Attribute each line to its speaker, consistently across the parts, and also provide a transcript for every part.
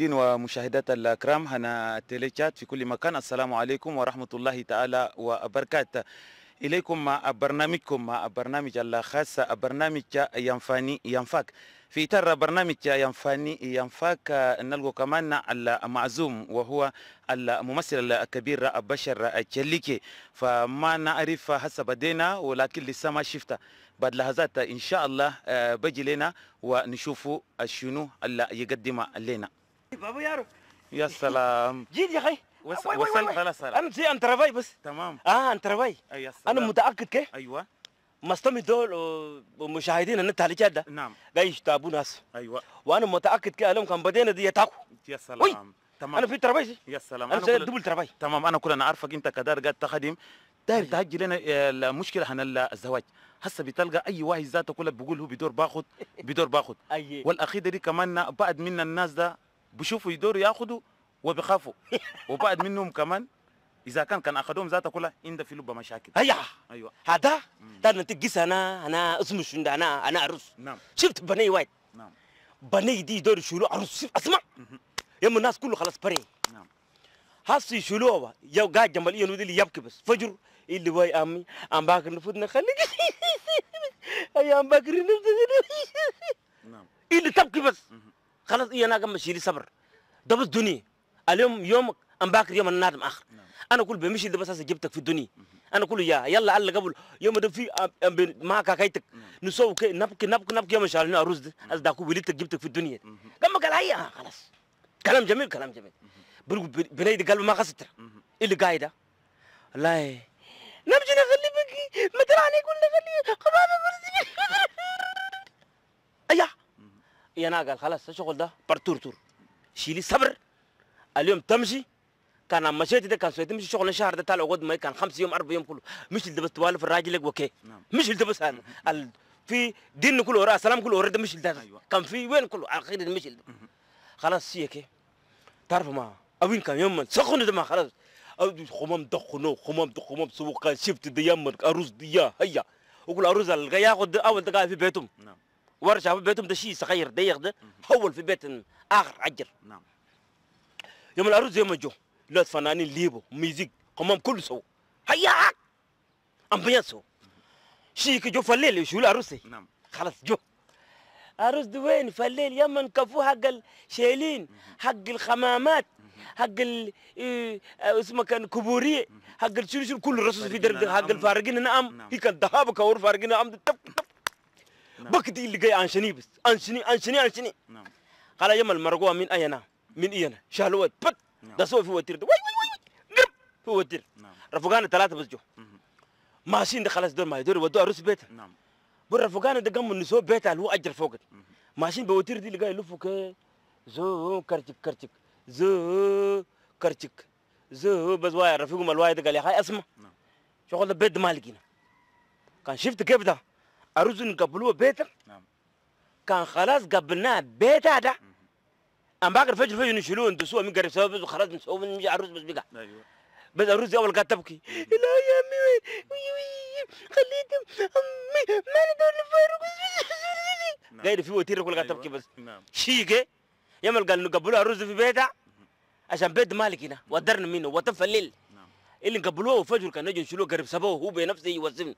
Speaker 1: المشاهدين ومشاهدات الكرام هنا تيليتشات في كل مكان السلام عليكم ورحمة الله تعالى وبركاته إليكم مع برنامجكم مع برنامج الخاص برنامج ينفاني ينفاك في إطار برنامج ينفاني ينفاك نلقوا كمان المعزوم وهو الممثل الكبير بشر تشليكي فما نعرف هسه بدينا ولكن لسه ما شفته بعد لحظات إن شاء الله آه، بجي لنا ونشوف شنو اللي يقدم لنا راتب ابو يارو يا سلام جيت يا اخي وصل وصلت انا سلام
Speaker 2: انا زي بس تمام اه انترفاي يا سلام انا متاكد كيف ايوه مستمي دول ومشاهدين النت على الجاده نعم قاعد تابو ناس ايوه وانا متاكد كده لهم كان بدينا دي تاكو
Speaker 1: يا سلام وي. تمام انا في ترابيزي يا سلام انا, أنا كل... دبل ترابيزي تمام انا كل انا عارفك انت كدار قاعد تخدم داير أيوة. تهجي لنا آه، المشكله عن الزواج هسه بتلقى اي واحد ذاته كله بيقول هو بدور باخذ بدور باخد والاخيره دي كمان بعد من الناس ده بيشوفوا يدوروا ياخذوا وبيخافوا وبعد منهم كمان اذا كان كان اخذوهم ذاته كلها عنده في لب مشاكل هيا ايوه هذا
Speaker 2: ترى طيب انت قيس انا انا اسمه شنو انا انا عروس نعم شفت بني وايد نعم بني دي دور يشيلوا عروس شفت اسمع يوم الناس كله خلاص بري نعم هسه يشيلوها يا قاعد جنب الين اللي يبكي بس فجر اللي واي امي ام باكر نفوتنا خليك هيا ام باكر نفوتنا نعم اللي تبكي بس خلاص إيه أنا قم بشيلي صبر ده بس اليوم يوم أم باكر يوم النادم آخر نعم. أنا كل بمشي ده بس جبتك في الدنيا أنا كل يا يلا الله قبل يوم ده في ما كايتك نعم. نسوي كي نبكي نبكي نبكي يوم شالنا أرز نعم. أز داكو وليتك جبتك في الدنيا قم قال هيا خلاص كلام جميل كلام جميل بقول بنيد قلب ما خسرت إيه اللي قايده لا نمشي نخلي بكي ما تراني يقول نخلي إيه أنا قال خلاص الشغل ده تور شيلي صبر اليوم تمشي كان مشيت ده كان سويت مش شغل الشهر ده تاع العقود ما كان خمس يوم اربع يوم كله مش اللي بس توالف الراجل وكي نعم. مش اللي بس انا في دين كله وراء سلام كله وراء مش ده أيوة. كان في وين كله على خير مش ده خلاص سيك تعرف ما اوين كان يوم من سخن ده ما خلاص خمام دخنو خمام دخمام سوق شفت ده يمن عروس دي هيا وكل أروز الغيا ياخد اول ده في بيتهم نعم ورجع بيتهم ده شيء صغير ضيق ده حول في بيت اخر عجر نعم يوم العروض زي ما جو فنانين ليبو ميزيك قمام كله سو هياك امبيان سو شيك جو فالليل شو العروسي نعم خلاص جو عروس دوين فالليل يمن كفو حق الشيلين حق الخمامات حق ال إيه، آه، اسمه كان كبوري حق الشنو كل رصص في درب حق الفارقين نعم هيك الذهاب كور فارقين نعم تب تب نعم. بكتي اللي جاي أنشني بس أنشني أنشني أنشني نعم قال يا المرقوة من أينا من أينا شهلوات بط نعم. ده سوى في وتر وي وي وي غرب في وتر نعم رفقان ثلاثة بس جو ماشين ده خلاص دول ما يدور ودوا أرس بيت نعم رفقان ده قام النسوة بيت على هو أجر فوقت ماشين بوتر دي اللي جاي يلفوا زو كرتك كرتك زو كرتك زو بس واي مال واي ده قال يا أخي اسمع نعم. شغل بيت مالكينا كان شفت كيف ده أرزن قبلوا بيتا نعم كان خلاص قبلنا بيتا ده أم باكر فجر فجر نشلون دسوا من قريب سوا بس وخلاص نسوه من مش أرز بس بقى أيوه بس أرز أول قاعد تبكي لا
Speaker 3: يا أمي وي وي وي خليتهم أمي ما نقدر
Speaker 2: نفارق غير نعم. في وتيرة كل قاعد تبكي أيوه. بس نعم شيكة يوم قال نقبلوه أرز في بيتا عشان بيت مالك هنا ودرنا منه وطفى الليل نعم. اللي قبلوه فجر كان نجي نشيلوه قريب سبوه هو بنفسه يوزن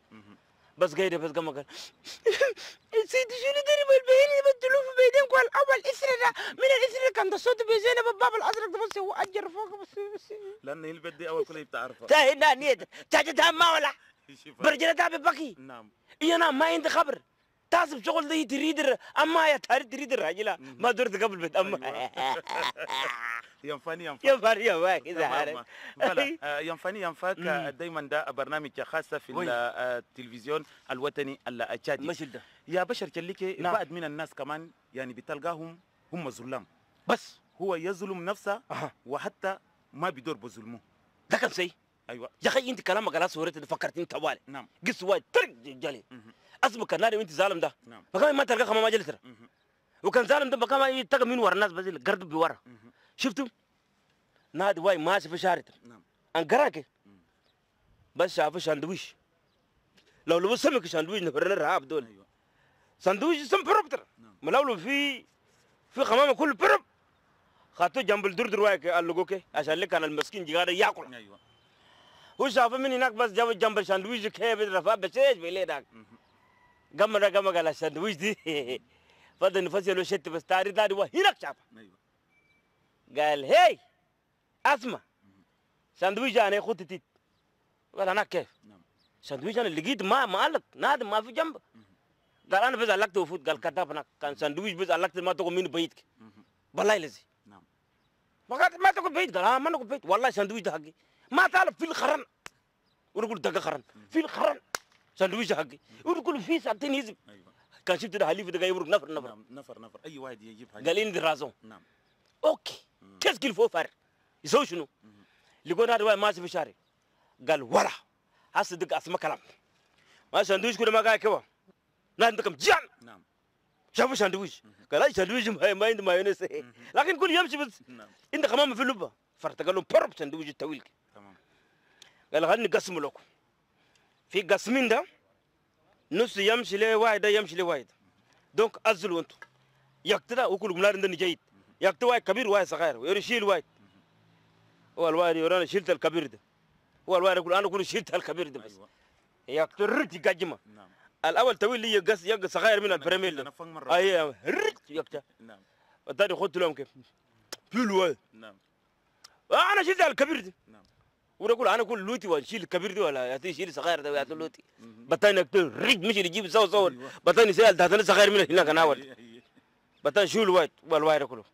Speaker 2: بس قيدة بس قمة قال سيدي شنو بالبهيل اللي بدلوه في بيدينك والأول إسرة من اللي كان ده صوت بيزينة بالباب الأزرق ده بس هو أجر فوق بس بس لأن البيت دي أول كلية بتعرفها تاهي لا نيت تاجدها ما ولا برجلتها ببكي نعم إيه نعم ما عندي خبر تاسب شغل ذي تريدر أما يا تاري تريدر راجلا ما درت قبل بيت أما ينفاني
Speaker 1: أيوة.
Speaker 2: ينفاك ينفاني ينفاك إذا عارف
Speaker 1: آه، ينفاني فاك آه، دايما دا برنامج خاصة في التلفزيون آه، الوطني الأتشادي ما شلده يا بشر كليكي نعم. بعد من الناس كمان يعني بتلقاهم هم ظلام بس هو يظلم نفسه وحتى ما بيدور
Speaker 2: بظلمه ده كان سي ايوه يا اخي انت كلامك على صورتي فكرتني طوالي نعم قص وايد ترك جالي اصبك نادي وانت ظالم ده نعم بكام ما تلقى خمام مجلس وكان ظالم ده بكام يتقى من ورا الناس بزيل قرد بورا شفتوا نادي واي ماشي في شارتر نعم انقراك بس شافوا شاندويش لو لو سمك شاندويش نفرنا الرهاب دول أيوة. ساندويش سم بروبتر نعم ملولو في في خمامه كله بروب خاتو جنب الدردر وايك اللقوكي عشان اللي كان المسكين جيغاده ياكل ايوه هو شافه من هناك بس جاب جنب الشاندويش كيف رفع بس بيلي داك قمنا قمنا قال السندويش دي فضل نفسي لو شت بس تاري داري وهناك شاف أيوة. قال هاي اسمع سندويش انا خدت تيت قال نعم. انا كيف سندويش انا لقيت ما ما قالت نادم ما في جنب قال انا بس ألقت وفوت قال كذاب انا كان سندويش بس ألقت ما تقوم منه بيتك بالله لزي نعم. ما قال ما تقول بيت قال آه ما نقول بيت والله سندويش ده حقي ما تعرف في الخرن ونقول دقه خرن في الخرن سلوش حقي يقول كل في ساعتين يزم أيوة. كان شفت الحليف ده يبرق نفر نفر نعم نفر نفر اي واحد يجيب حاجه قال لي دي رازون نعم اوكي كيس تسكي الفوفر يسوي شنو؟ اللي لقونا هذا ما ماشي في شاري قال ورا هسه دق اسمع كلام ما سندويش كل ما قاعد كوا عندكم جان نعم شافوا سندويش قال اي سندويش ما ما عندي مايونيز لكن كل يمشي بس نعم عندك حمام في لبه فرت قال له برب سندويش الطويل تمام قال خلني قسم لكم في قسمين ده نص يمشي لي واحد يمشي لي واحد دونك أزلوا أنتم يقتدى وكل منار عندنا جيد يقتدى واحد كبير واحد صغير ويشيل واحد هو الواحد يرانا شلت الكبير ده هو الواحد يقول أنا كنت شلت الكبير ده بس يقتدا رتي قجمة الأول طويل لي يقص يقص صغير من البرميل ده اي رت يقتدا نعم الثاني خدت لهم كيف بلوه نعم أنا شلت الكبير ده نعم ونقول انا اقول لوتي واشيل الكبير ده ولا يعطيه شيل صغير ده ويعطيه لوتي بتاني اقتل ريد مشي يجيب سو سو أيوة. بتاني سال ده انا صغير منك هناك انا اول أيوة، أيوة. بتاني شيل الوايت والواير كله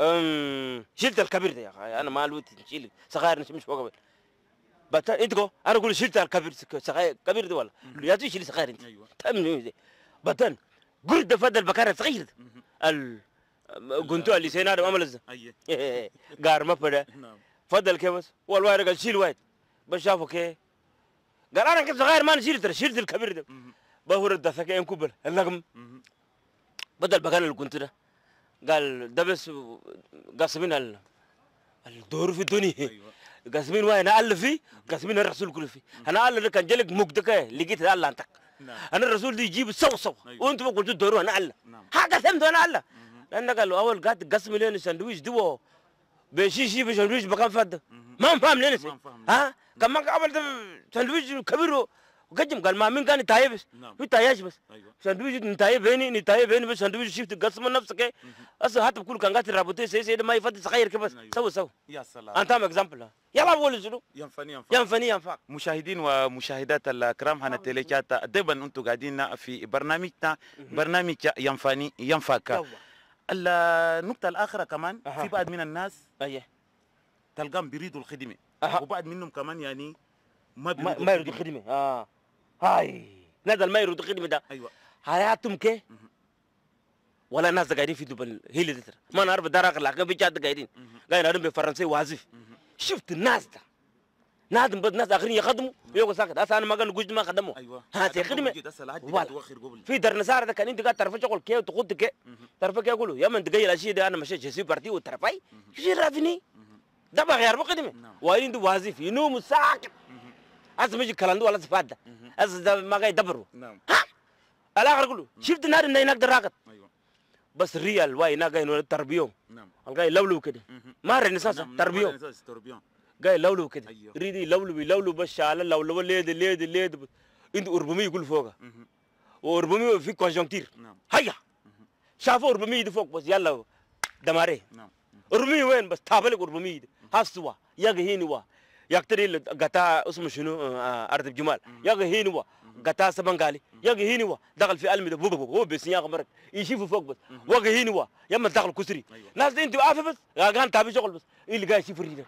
Speaker 2: أم... شلت الكبير ده يا انا ما لوتي شيل صغير مش فوق بتاني انت انا اقول شلت الكبير صغير كبير ده ولا يعطيه شيل صغير انت ايوه تمام بتاني قرد ده فضل بكار الصغير ال قنتو اللي سينار ده عمل ده ايوه قار ما فدا نعم فضل كيف بس والوالد قال شيل وايد بس شافه كي قال انا كنت صغير ما نشيل ترى شيلت الكبير ده بهور الدثك ان كبر النقم بدل بقال اللي كنت ده قال ده بس قاسمين ال الدور في الدنيا أيوة. قاسمين وين الفي قاسمين الرسول كله في انا قال لك انجلك مقدك لقيت الله انتك نعم. انا الرسول دي يجيب سو سو أيوة. وانت ما قلت دوروا انا الله نعم. هذا فهمت انا الله لان قال اول قاعد قسم لين سندويش دو بشيشي بسندويش بقى فد ما نفهم لنا ها كمان قبل سندويش كبير وكجم قال ما مين كان تايب بس مي نعم. تايش بس أيوة. سندويش نتايب بيني نتايب بيني بس سندويش شفت قسم نفسك إيه؟ اصلا حتى بكل كان قاعد رابطه سي سي ما يفضل صغير كبس سو أيوة. سو يا سلام انت ام اكزامبل يلا بقول شنو ينفني ينفع ينفني ينفع مشاهدين ومشاهدات الكرام هنا نعم. تليكات
Speaker 1: دبا انتم قاعدين في برنامجنا برنامج ينفني ينفعك النقطه الاخرى كمان أه. في بعض من الناس أيه. تلقاهم بيريدوا الخدمه أه. وبعض منهم كمان يعني ما بيريدوا ما يريدوا الخدمه
Speaker 2: اه هاي نزل ما يريدوا الخدمه ده ايوه حياتهم كي ولا ناس قاعدين في دبل هيلي ما نعرف دار أغلى قاعدين قاعدين بفرنسي وعازف شفت الناس ده نادم بد ناس اخرين يخدموا يوقف ساكت هسه انا ما قال نقول ما خدموا أيوة. ها هسه خدمه في درنا سارة كان انت قاعد تعرف شغل كي وتخد كي تعرف كي يقولوا يا من تجي الاشياء ده انا مشي جسي برتي وترفاي شي رافني ده بغى يعرف خدمه وين نعم. وظيف ينوم ساكت هسه مش الكلام ده ولا سفاد ده ما قاعد يدبروا نعم الاخر يقولوا شفت نادي هناك دراقت ايوه بس ريال واي ناقين ولا تربيون نعم القاي لولو كده
Speaker 1: ما رنساسه تربيون تربيون
Speaker 2: جاي لولو كده أيوه. ريدي لولو لولو بس على لولو ليد ليد ليد انت أربعمية يقول فوقا و في كونجونكتير نعم هيا شافوا يد فوق بس يلا دماري نعم وين بس تابلك 400 هسوا يا هينوا يا كتري غتا اسمه شنو آه، آه، ارض جمال يا هينوا قتاس بنقالي يجي وا دخل في علم بوب بوب هو بس ياخ مرك يشوفه فوق بس وجه وا يما دخل كسري أيوة. ناس انت عارف بس كان تابي شغل بس إيه اللي قاعد يشوف رينا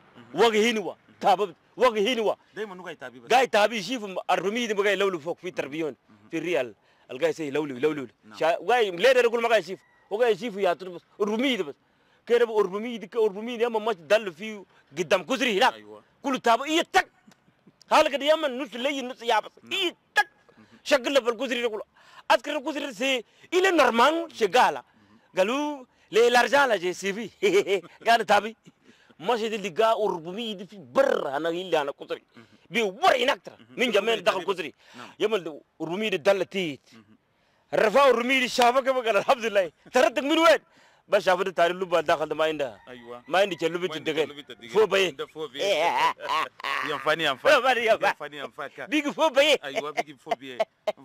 Speaker 2: وا تاب تابب وجه وا
Speaker 1: دايما هو قاعد تابي بس قاعد
Speaker 2: تابي يشوف 400 بقى لولو فوق في تربيون في الريال القاي سي لولو يلولو نعم. قاعد ليه يقول ما قاعد يشوف هو قاعد يشوف يا بس 400 بس كده 400 400 يما ماش دل في قدام كسري هناك أيوة. كله تابو يتك إيه هالك هالك يما نص لي نص يابس نعم. ايه تك شغل بالقدر يقول أذكر القدر سي إلى نرمان شغالة قالوا لي لارجالة جي سي بي قال تابي ما شيء اللي لقا أربمي يدي في بر أنا إلا أنا قدري بيور إنكتر من جمال دخل قدري نعم. يمل أربمي دي دالتيت رفعوا أربمي دي شابك بقى الحمد لله ترى تكمل وين باش عفوا تاري لوبا داخل ما عنده أيوة ما عنده كل لوبي تدقين فو بيه فو بيه ينفني ينفني ينفني ينفني ينفني بيجي فو بيه إيه. أيوة
Speaker 1: بيجي فو بيه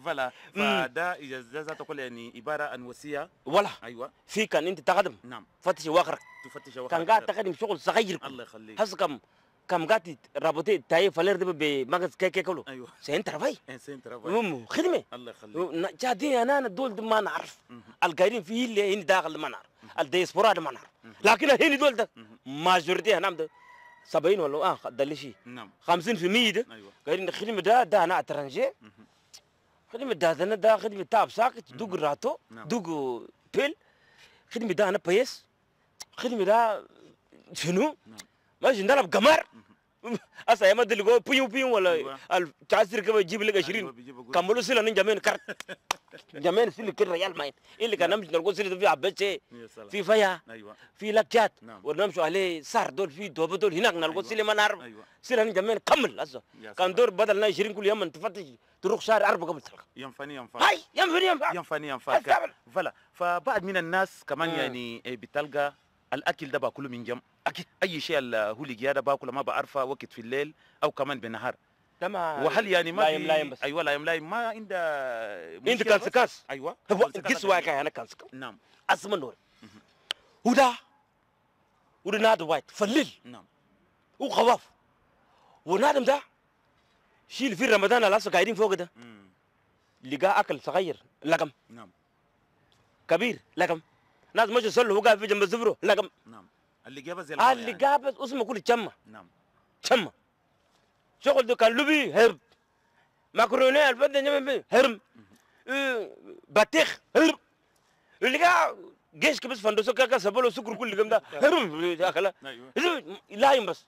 Speaker 1: فلا فدا تقول يعني إبارة أن وسيا ولا أيوة
Speaker 2: في أنت تقدم نعم فتش واخر
Speaker 1: تفتش واخر كان قاعد تقدم
Speaker 2: شغل صغير الله يخليك حسكم كم قاتي رابطي تاي فلر دب مغز كي كي كلو أيوة سين ترفاي
Speaker 1: إيه، سين ترفاي مم خدمة الله يخليك
Speaker 2: نجادي أنا الدول دي ما نعرف القايرين فيه اللي هني داخل ما نعرف الديسبورا ما نعرف لكن هني دول ده ماجورتي أنا ده سبعين ولا اه نعم خمسين في مية ده ايوه قايرين خدمة ده ده أنا ترنجي خدمة ده ده ده خدمة تاب ساق دوق راتو نعم. دوق بيل خدمة ده أنا بيس خدمة ده شنو نعم. ماشي نضرب قمر اسا يا مد اللي بيو بيو ولا أيوة. التعسر كما يجيب لك 20 أيوة، كملوا سيل انا جامين كارت جامين سيل كل ريال ماين إيه اللي كان نعم. نمشي نرقص سيل في عبتي في فيا أيوة. في لكات نعم. ونمشوا عليه صار دول في دوب دول هناك نرقص سيل ما نعرف سيل انا جامين كمل اسا كان دور بدلنا 20 كل يوم تفتش تروح شهر اربع قبل تلقى
Speaker 1: فني فني ينفع
Speaker 2: هاي ينفني فني ينفني ينفع فلا فبعض من الناس كمان آه.
Speaker 1: يعني إيه، بتلقى الاكل ده باكله من جم اكيد اي شيء هو اللي ده باكله ما بعرفه وقت في الليل او كمان بالنهار
Speaker 2: تمام وهل يعني ما لا يم لا يم بس ايوه
Speaker 1: لا يم لا يم ما عند
Speaker 2: عند عنده كانسكاس ايوه هو قس واقع انا كانسكاس نعم اسمع نور ودا وده نادم وايت فليل نعم وخواف ونادم ده شيل في رمضان الاسود قاعدين فوق ده لقى اكل صغير لقم نعم كبير لقم ناس مش صلوا وقاف في جنب الزبرو لكن نعم
Speaker 1: اللي جابز آه يعني. اللي
Speaker 2: جابز اسمه كله تشمة نعم تشمة شغل ده كان لبي هرب مكرونة جنب هرم آه، بطيخ هرب اللي قاعد جيش بس فندوسو كاكا سبولو سكر كل الكلام ده هرم اكل أيوه. لا بس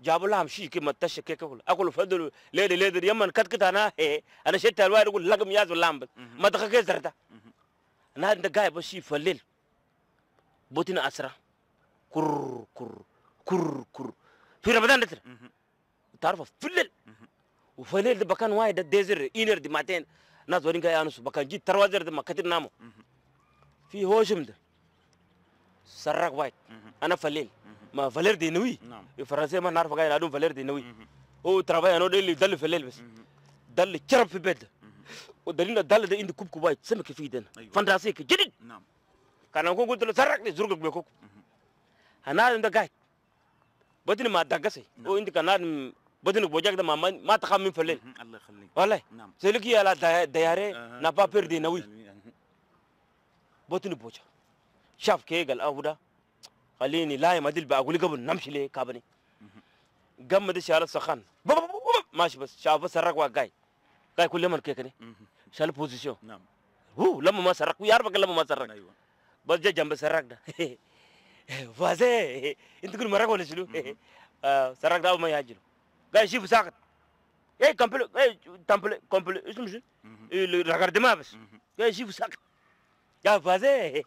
Speaker 2: جابوا لهم شيء كما تشك كيك اقول اقول فدل ليدي ليدي يمن كت انا هي انا شتى الواحد يقول لقم ياز ولامبل ما تخكيز درتا انا عندك جايب شيء فليل بوتين أسرة كر كر كر كر في رمضان ده تعرف في الليل وفي الليل ده بكان واحد ده ديزر إينر دي ماتين ناس ورينك يا نص بكان جيت تروازر ده ما كتير نامو في هوشم ده سرق واحد أنا في الليل ما فالير دي نوي نعم. الفرنسي ما نعرف قاعد عندهم فالير دي نوي هو ترافاي أنا ده اللي دل في الليل بس دل كرب في بيت ودليلنا دل ده عندي كوب كوبايت سمك في ده أيوه. فانتاسيك جديد نعم كان أقول قلت له سرق لي زرقك بيكوك أنا هذا قاعد بدني ما دقسي وأنت كان هذا بدنك بوجاك ده ما ما تخمم في الليل الله يخليك والله نعم سلك يا لا دياري نبا بيردي نوي بدني بوجا شاف كي قال أهو ده خليني لا ما دل بقول قبل نمشي ليه كابني قام ده شال سخان ماشي بس شاف سرق واقعي قاي كل يوم كيكني شال بوزيشن نعم هو لما ما سرق ويعرفك لما ما سرق أيوة. برجع جنب سراك ده فازي انت تقول مراك ولا شنو سراك ده ما يهاجله قال شوف ساقط اي كمبل اي تمبل كمبل اسمه شنو رقر دماغ بس قال شوف ساقط يا فازي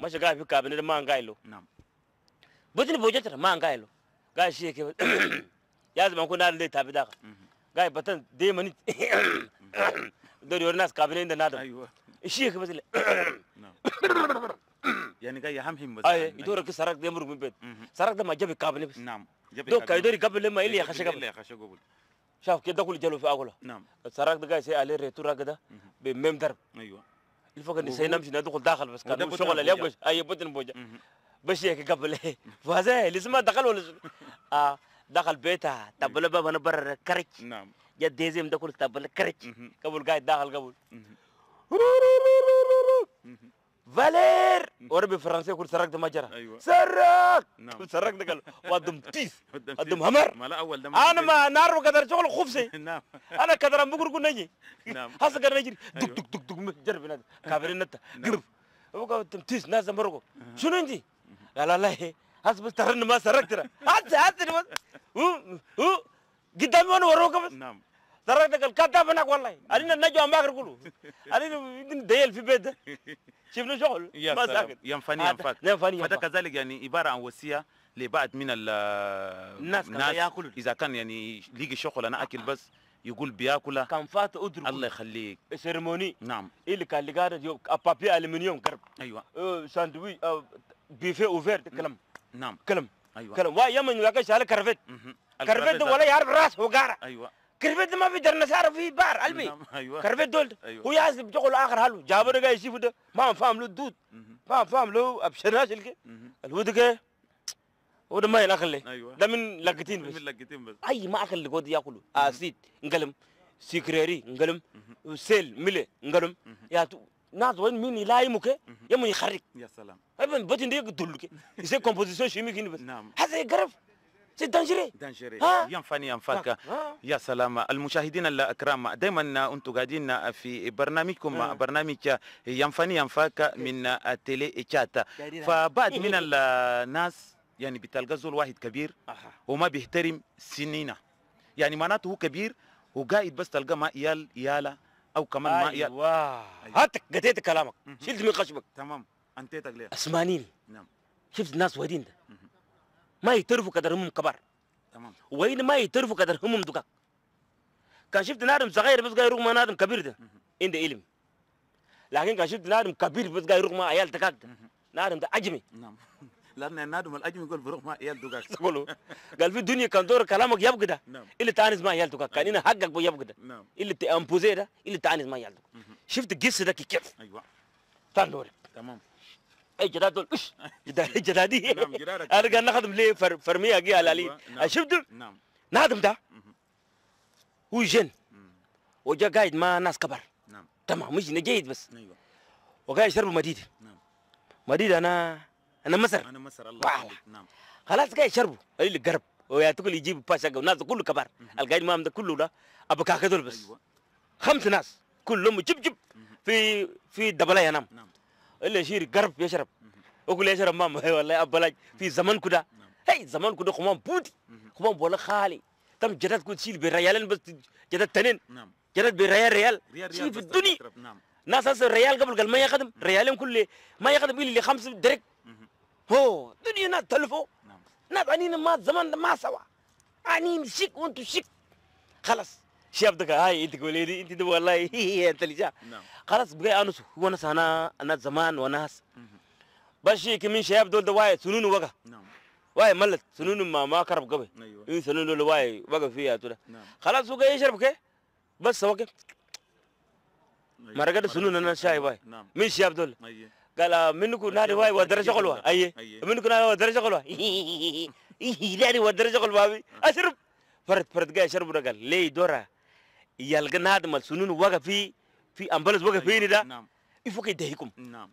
Speaker 2: ما شغال في كابن ما انقايله نعم بجن بوجت ما انقايله قال شيء كيف لازم اكون انا اللي تابع قال بطن ديما دور الناس كابنين ده نادم ايوه الشيخ بس نعم يعني قاعد اي يعني يدور سرق ده مرق من بيت سرق ده ما جاب قابل بس نعم جاب دوك يدور قبل لما اللي يخش قبل اللي يخش قبل شاف كده كل جلو في اقوله نعم السرق ده قاعد عليه ريتور كده بميم درب ايوه الفقر نسينا نمشي ندخل داخل بس كان شغل اللي يبغى اي بدن بوجه بس هيك قبل فهذا لسه دخل ولا اه دخل بيتها تبل أيوة. باب انا برا كرج نعم يا ديزم ده تبل كرج قبل قاعد داخل قبل فالير وربي فرنسي كل سرقت ما جرى أيوة. سرق نعم. كل سرقت قال ودم تيس ودم همر ما لا اول دم انا ما نار قدر شغل خبزي نعم انا قدر بقر كنا نجي نعم هسه قدر نجري دك دك دك دك جرب نادي كافرين نتا نعم. قرب وقال وقع تيس ناس مرقوا شنو انت قال لا هسه بس ترن ما سرقت ترى هو هو قدامي وانا وراك بس نعم ترى والله علينا نجوا مباكر كله علينا ديل في بيته شفنا شغل ما ينفني
Speaker 1: ينفني هذا كذلك يعني عباره عن وصيه لبعض من الناس كان ياكل اذا كان يعني ليجي شغل انا اكل بس يقول بياكله كان فات ادرك الله يخليك
Speaker 2: سيرموني نعم اللي كان اللي قاعد بابي المنيوم قرب ايوه أه ساندوي بيفي اوفير كلام نعم كلام ايوه كلام يمن يلاقيش على كرفت كرفت ولا يعرف راسه وقاره ايوه كربت ما في در درنسار في بار قلبي نعم، أيوة. كربت دولت أيوة. هو يحس بشغل اخر حلو جابر جاي يشوفه ده ما فاهم له دود ما فاهم له ابشناش الكي الود هو ده ما يلاخلي أيوة. ده من لقتين بس اي ما اكل لقود ياكله اسيد نقلم سكريري نقلم سيل ملي نقلم يا تو ناس وين مين مك يا من يخرج يا سلام ابن بتن ديك دلك يسي كومبوزيشن شيميكي بس نعم. هذا يقرب سي دانجري دانجري
Speaker 1: ينفعني ينفعك يا سلام المشاهدين الاكرام دائما انتم قاعدين في برنامجكم آه. برنامج ينفعني ينفعك من تيلي تشات فبعد من الناس يعني بتلقى زول واحد كبير أحا. وما بيحترم سنينه يعني معناته هو كبير وقاعد بس تلقى ما يال يالا او كمان ما يال ايوه هاتك قتيت كلامك شلت من خشبك تمام انتيتك ليه اسمانيني نعم
Speaker 2: شفت الناس وهدين ده ما يترفوا قدر همم كبار تمام وين ما يترفوا قدر همم دقاق كان شفت نادم صغير بس جاي رغم نادم كبير ده عنده علم لكن كان شفت نادم كبير بس جاي رغم عيال دقاق نادم ده اجمي نعم لان نادم الاجمي يقول برغم عيال دقاق قالوا قال في الدنيا كان دور كلامك يبقى ده نعم اللي تانس ما عيال دقاق كان هنا أيوه. حقك يبقى ده نعم اللي تامبوزي ده اللي تانس ما عيال دقاق شفت القصه ده كيف ايوه تمام الجراد دول ايش جرادي نعم، انا قال نخدم ليه فرميه جي على لي أيوة، نعم. شفت نعم نادم ده هو جن وجا قاعد ما ناس كبر نعم. تمام مش جيد بس ايوه وقاعد يشربوا مديده نعم انا انا مصر انا مصر الله نعم خلاص قاعد يشربوا اللي قرب وياتكل يجيب باشا والناس كله كبار القاعد معهم ده كله ده ابو كاكا دول بس أيوة. خمس ناس كلهم جب جب في في الدبلايه نعم, نعم. الا يشير قرب يشرب أقول يشرب مام إيه والله أبلاج في زمن كده نعم. هاي زمن كده خمام بودي خمام بولا خالي تم جدد كنت شيل بريالين بس جدد تنين نعم. جدد بريال ريال شيل في الدنيا نعم. ناس هسه ريال قبل قال ما يخدم ريالين كل ما يخدم إلا خمس درك هو دنيا ناس تلفو ناس أنين ما زمن ما سوا أنين شيك وأنتو شيك خلاص شاب دكا هاي أنت قولي إيه أنت والله هي أنت اللي جا خلاص بقى أنس وناس هنا الناس زمان وناس بشي كمين شباب دول دواي سنون وقع نعم. واي ملت سنون ما ما كرب قبل أيوة. إن إيه سنون دول واي وقع فيها تلا نعم. خلاص وقع يشرب كه بس وقع أيوة. مرقد سنون أنا شاي واي نعم. مين شباب دول أيوة. قال آه، منكم نادي واي ودرجة قلوة أيوة. أيوة. أيوة. أيه منكم نادي ودرجة قلوة نادي ودرجة قلوة أبي أه. أشرب فرد فرد قاعد يشرب رجال ليه دورة يلقى نادي مال سنون وقع فيه في امبلس وقف فيني طيب، ده نعم يفوق يدهيكم نعم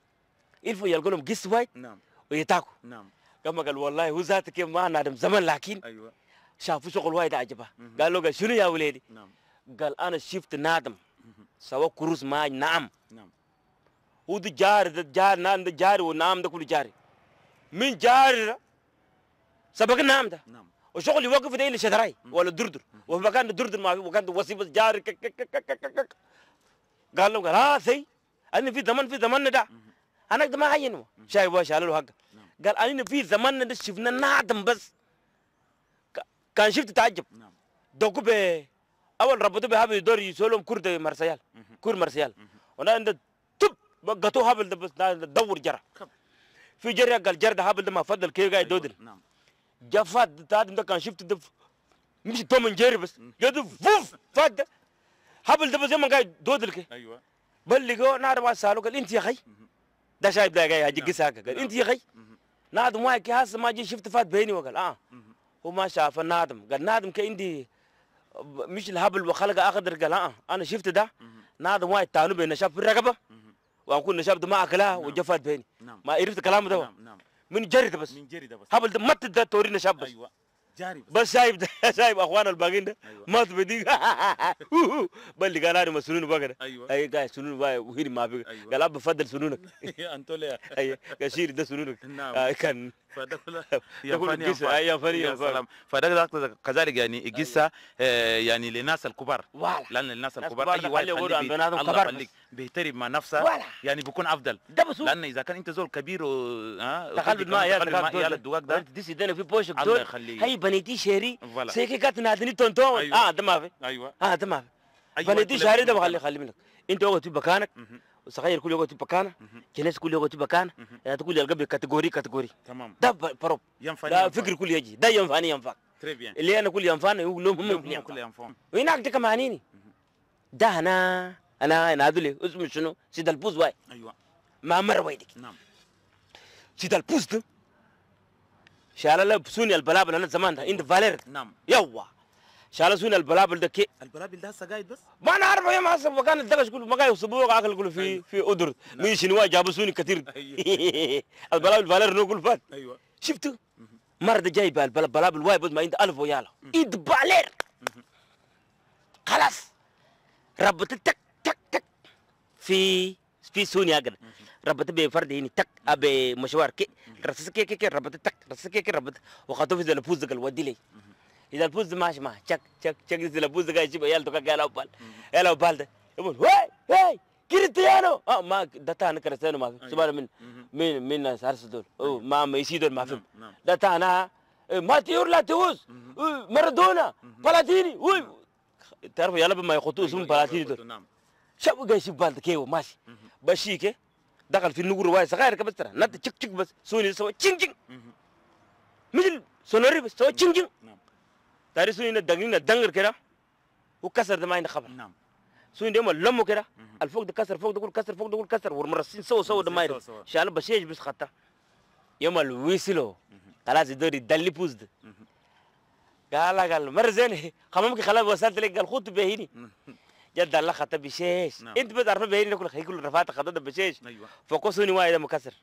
Speaker 2: يلفوا يلقونهم لهم قس وايد نعم ويتاكو نعم كما قال والله هو ذاته كيف ما نادم زمن لكن ايوه شافوا شغل وايد عجبه قال له قال شنو يا وليدي نعم قال انا شفت نادم سوا كروس ماي نعم نعم هو ده جاري ده جاري نعم ده جاري ونعم ده كل جاري من جاري ده سبق نعم ده نعم وشغل يوقف ده اللي شدراي ولا دردر وفي مكان دردر ما في مكان وسيب جاري كك كك كك كك قال لهم قال ها آه، سي أنا في زمن في زماننا ده انا قد ما عينه شايف واش على له نعم. قال أنا في زماننا ده شفنا نادم بس كان شفت تعجب نعم. دوكو ب اول ربطوا بهابل دور يسولهم كرد مرسيال كور مرسيال وانا عند توب قطو هابل بس دور جرا في جرا قال جرا هابل ده ما فضل كيف قاعد أيوة، دودل نعم. جفاد تادم ده كان شفت دف مش تومن جيري بس جد فوف فاد هبل دبل زي ما قاعد دودلك ايوه بلغوا نادم واسالو قال انت يا اخي ده شايب ده جاي نعم. هجقس هكا قال نعم. انت يا اخي نادم واقي هسه ما جي شفت فات بيني وقال اه هو ما شاف النادم قال نادم كعندي مش الهبل وخلق اقدر قال اه انا شفت ده نادم واقي تانو بين شاف الرقبه واكون شاب ما اكلها نعم. وجفات بيني ما عرفت كلامه ده من جرد بس من جرد بس هبل مت ده تورينا شاب بس أيوة. جاري بس, بس شايب شايب اخوانا الباقيين ده أيوة. مات بديك بل قال انا مسنون بقى ايوه اي قال سنون بقى وهيري ما فيك أيوة. قال اب فضل سنونك انتوليا اي قال ده سنونك نعم آه، كان
Speaker 1: فده كله كذلك يعني أيوه. قصه آه، يعني للناس الكبار لان الناس الكبار اي واحد الله يخليك بيهترب مع نفسه يعني بيكون افضل لان اذا كان انت زول كبير ها تخلد ما يا الدواك
Speaker 2: ده انت دي دنا في بوشك دول هي بنيتي شهري سيكي كات نادني تونتون أيوه. اه ده ما في ايوه اه ده ما في أيوه. بنيتي شهري ده بخلي خلي منك انت وقت في مكانك صغير كل يوم تبكانا جلس كل يوم تبكانا يعني تقول القبي كاتيجوري كاتيجوري تمام ده بروب ينفع ده فكر كل يجي ده ينفعني ينفع اللي انا كل ينفاني يقول لهم هم كل ينفعهم وهناك ده هنيني ده انا انا انا هذول اسمه شنو سيد البوز واي ايوه ما مر ويدك نعم سيد البوز ده شال له بسوني البلابل انا زمان ده انت فالير نعم يوا شالسون البلابل ده كي
Speaker 1: البلابل ده سجايد بس ما انا عارف يا
Speaker 2: ماسك وكان مكان الدقش كله مكان يصبوا عقل كله في أيوه. في ادر من شنو جابوا سوني كثير أيوه. البلابل فالر نو كل فات ايوه شفتوا مرة جاي بالبلابل واي ما عند الف ويالا يدبع بالر خلاص ربط تك تك تك في في سوني عقل ربط بفرد هنا تك ابي مشوار كي رصص كي كي ربط تك رصص كي ربط وخطوف اذا نفوزك ودي لي اذا البوز ماشي معه تشك تشك تشك نزل البوز قاعد يجيب عيال توكا قال اوبال يلا اوبال ده يقول واي واي كريستيانو اه ما ده تانا كريستيانو ما أيوة. سبحان من من من ناس ارسنال او أيوة. ما ميسي دول ما فهم نعم، نعم. ده تانا إيه، ماتيور لاتيوس مارادونا بلاتيني تعرف يلا بما يخطوه أيوة، سم بلاتيني دول نعم. شاب قاعد يشوف بالد كيو ماشي بشيكه دخل في النقور واي صغير كبس نت تشك تشك بس سوني سوى تشين مثل سونوري بس سوى تشين تاري سوين دقنين دنجر كده وكسر ده ما عندنا خبر نعم سوين ده ما لمو كده الفوق ده كسر فوق ده كل كسر فوق ده كل كسر والمرسين سو سو ده ما يرد شال بشيش بس خطه يوم الويسلو خلاص يدوري دلي بوزد قال قال مرزين خمامك خلاص وصلت لك قال خط بهيني جد الله خطا بشيش نعم. انت بس عارفه بهيني كل خي كل رفعت ده بشيش أيوة. فوق سوني واحد مكسر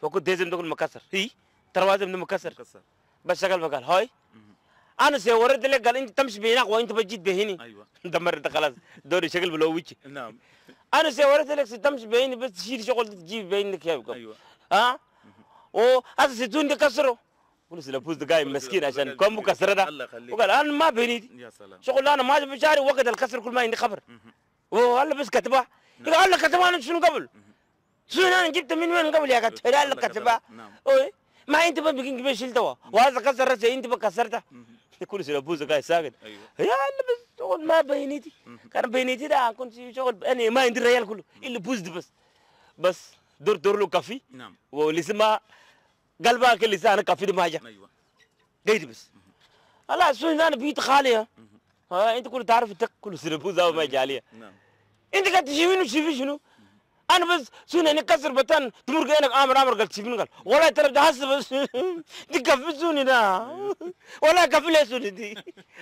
Speaker 2: فوق ديزم ده كل مكسر هي تروازم ده مكسر بس شغل بقال هاي انا سأورد لك قال انت تمشي بهناك وانت بتجيت بهني ايوه دمر أنت خلاص دوري شكل وجه نعم انا سأورد لك تمشي بهني بس تشيل شغل تجيب بهنك يا ايوه ها او هذا ستون كسره قلت له فوز دقايق مسكين عشان كم كسر ده وقال انا ما بهني يا سلام شغل انا ما بشاري وقت الكسر كل ما عندي خبر والله بس كتبه نعم. قال لك كتبه انا شنو قبل شنو انا جبت من وين قبل يا كتبه قال لك كتبه نعم. ما انت ما بيجي شلته وهذا كسر راسي انت بكسرته كل سلبوزة قاعد ساكت أيوة. يا شغل ما بينيتي كان بينيتي ده كنت شغل انا ما عندي ريال كله الا بوزد بس بس دور دور له كافي نعم ولسه ما قلبك لسانك كافي ده ما جا ايوه قيد بس خلاص سوي انا بيت خاليه ها انت كل تعرف تك كل سلبوزة وما أيوة. جاليه نعم انت قاعد تجيبينه شنو أنا بس سونا نكسر بطن تمر جينك أمر أمر قال سيفين قال ولا ترى جهاز بس دي كفي سوني نا ولا كفي لا سوني دي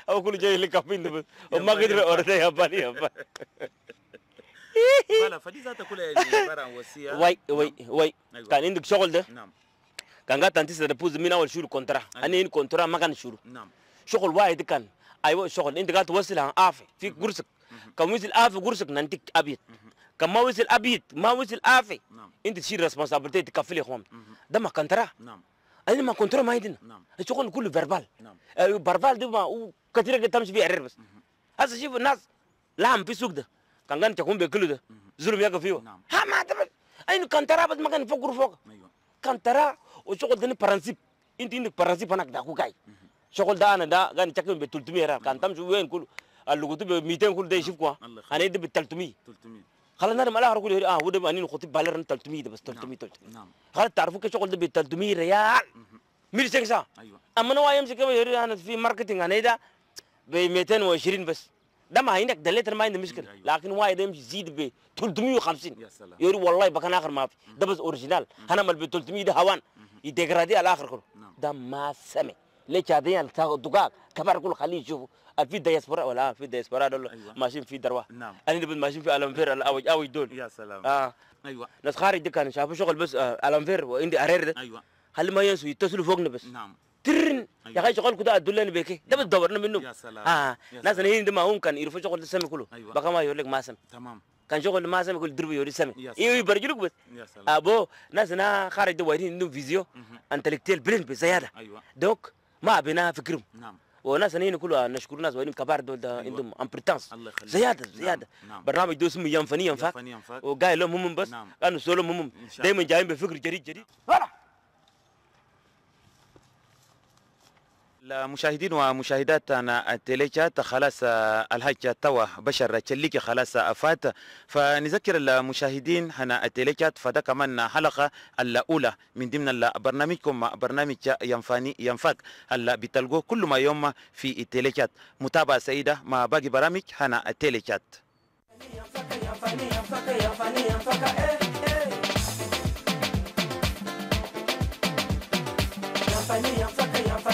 Speaker 2: أو كل جاي لك كفي بس وما قدر أورده يا بني يا بالي
Speaker 1: بلا فدي ذات كل برا وسيا وي وي نعم. وي أيوة. كان
Speaker 2: عندك شغل ده نعم كان قاعد تنتسى تبوز من أول شهر كونترا أيوة. أنا إن كونترا ما كان شهر نعم شغل واحد كان أيوة شغل أنت قاعد توصل عن عافية في قرصك كمثل عافية قرصك ننتك أبيض كما ما وصل ما وصل افي نعم. انت تشيل ريسبونسابيلتي تكفلي اخوان ده ما كنترا نعم انا ما كنترا ما يدنا نعم الشغل كله فيربال نعم فيربال دي ما كثير جدا تمشي فيه عرير بس هسه شوف الناس لهم في سوق ده كان كان تكون بكله ده ظلم يقف فيه نعم ها ما تبت اين كنترا بس ما كان فوق فوق ايوه كنترا وشغل ده برانسيب انت عندك برانسيب هناك ده كوكاي شغل ده انا ده كان تكون ب 300 كان تمشي وين كله اللي قلت ب 200 كل ده يشوفكوا انا يدي ب 300 300 خلا انا ما اعرف هري اه وده اني خطيب بالر 300 بس 300 300 خلا تعرفوا كيف شغل ده ب 300 ريال ميري سكسا ايوه اما انا واي هري انا في ماركتينغ انا إذا ب 220 بس ده ما هينك دليتر ما عنده مشكله أيوة. لكن واي ده يمشي زيد ب 350 يا سلام يقول والله بكن اخر ما في ده بس اوريجينال انا مال ب 300 ده هوان يديغرادي على اخر كله نعم. ده ما سمع ليه قاعدين الدقاق كبار كله خليه يشوفوا في ديسبرا ولا في ديسبرا دول أيوة. ماشيين في دروا نعم انا نبي ماشيين في الانفير الاوج اوج دول يا سلام اه ايوه ناس خارج دي كانوا شافوا شغل بس آه الانفير وعندي ارير ده ايوه هل ما ينسوا يتصلوا فوقنا بس نعم ترن أيوة. يا اخي شغل كده ادلني بيكي ده بتدورنا منهم يا سلام اه يا ناس هنا ما هم كان يرفعوا شغل السمي كله أيوة. بقى ما يقول لك ما سمي تمام كان شغل ما سمي كل دربي يوري سمي ايوه يبرجلك بس يا سلام ابو ناس هنا خارج دوارين وايدين عندهم فيزيو انتلكتيل برين بزياده ايوه دوك ما بنا فكرهم نعم وناس هنا كلها نشكر ناس وين كبار دول أيوة. عندهم امبرتانس زياده زياده نعم. نعم. برنامج دوس ينفني ينفاك وقايل لهم هم بس نعم. انا سولهم هم دائما جايين بفكر جديد جديد لمشاهدين ومشاهداتنا
Speaker 1: التليجات خلاص الهجة توا بشر تشليك خلاص أفات فنذكر المشاهدين هنا التليجات فده كمان حلقة الأولى من ضمن برنامجكم برنامج ينفاني ينفاك هلا بتلقوه كل ما يوم في التليجات متابعة سعيدة مع باقي برامج هنا التليجات